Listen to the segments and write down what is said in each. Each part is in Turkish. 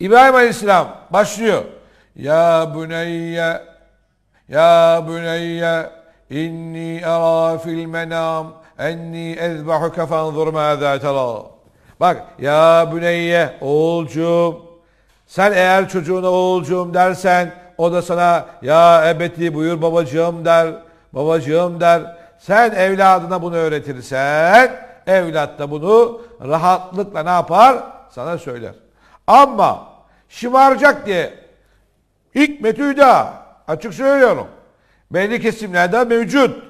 İbrahim Aleyhisselam başlıyor. Ya buneyye ya buneyye inni ara fil menam enni ezbahuke fanzur mâzâ tera. Bak ya buneyye oğulcum sen eğer çocuğuna oğulcum dersen o da sana ya ebedi buyur babacığım der. Babacığım der. Sen evladına bunu öğretirsen evlat da bunu rahatlıkla ne yapar? Sana söyler. Ama şımaracak diye hikmet hüda açık söylüyorum. Belli kesimlerde mevcut.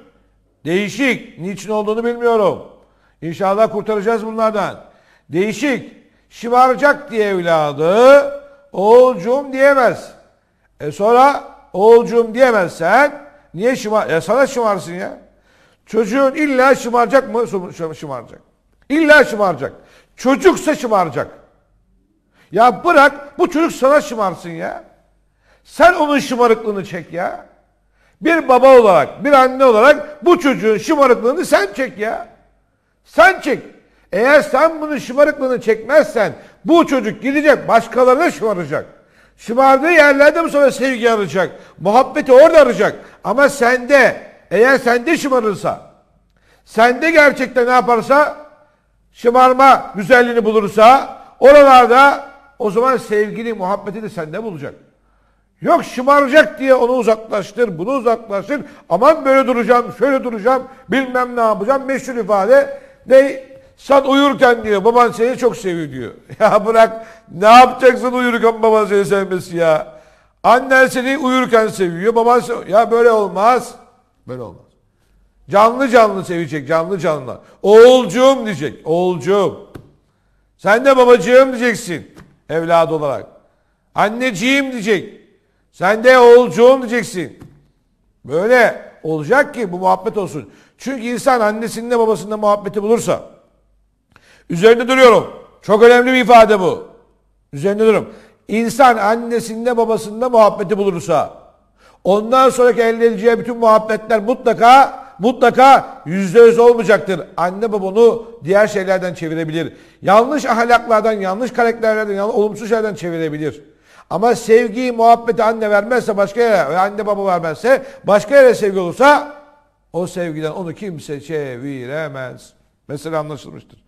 Değişik. Niçin olduğunu bilmiyorum. İnşallah kurtaracağız bunlardan. Değişik. Şımaracak diye evladı oğulcum diyemez. E sonra oğulcum diyemezsen niye şımar? E sana şımarsın ya. Çocuğun illa şımaracak mı? Şımaracak. İlla şımaracak. Çocuksa şımaracak. Ya bırak bu çocuk sana şımarsın ya. Sen onun şımarıklığını çek ya. Bir baba olarak, bir anne olarak bu çocuğun şımarıklığını sen çek ya. Sen çek. Eğer sen bunun şımarıklığını çekmezsen bu çocuk gidecek başkalarına şımaracak. Şımardığı yerlerde bu sefer sevgi arayacak. Muhabbeti orada arayacak. Ama sende eğer sende şımarırsa sende gerçekten ne yaparsa şımarma güzelliğini bulursa oralarda o zaman sevgili muhabbeti de sende bulacak. Yok şımaracak diye onu uzaklaştır, bunu uzaklaştır. Aman böyle duracağım, şöyle duracağım, bilmem ne yapacağım. Meşhur ifade ne? Sen uyurken diyor, baban seni çok seviyor diyor. Ya bırak, ne yapacaksın uyurken baban seni sevmesi ya? Annen seni uyurken seviyor, baban sev Ya böyle olmaz. Böyle olmaz. Canlı canlı sevecek, canlı canlı. Oğulcuğum diyecek, oğulcuğum. Sen de babacığım diyeceksin evlad olarak. Anneciğim diyecek. Sen de oğulcuğum diyeceksin. Böyle olacak ki bu muhabbet olsun. Çünkü insan annesinde babasında muhabbeti bulursa üzerinde duruyorum. Çok önemli bir ifade bu. Üzerinde duruyorum. İnsan annesinde babasında muhabbeti bulursa ondan sonraki elde edeceği bütün muhabbetler mutlaka mutlaka yüzde yüz olmayacaktır. Anne baba onu diğer şeylerden çevirebilir. Yanlış ahlaklardan, yanlış karakterlerden, yanlış, olumsuz şeylerden çevirebilir. Ama sevgiyi, muhabbeti anne vermezse başka yere, e, anne baba vermezse başka yere sevgi olursa o sevgiden onu kimse çeviremez. Mesela anlaşılmıştır.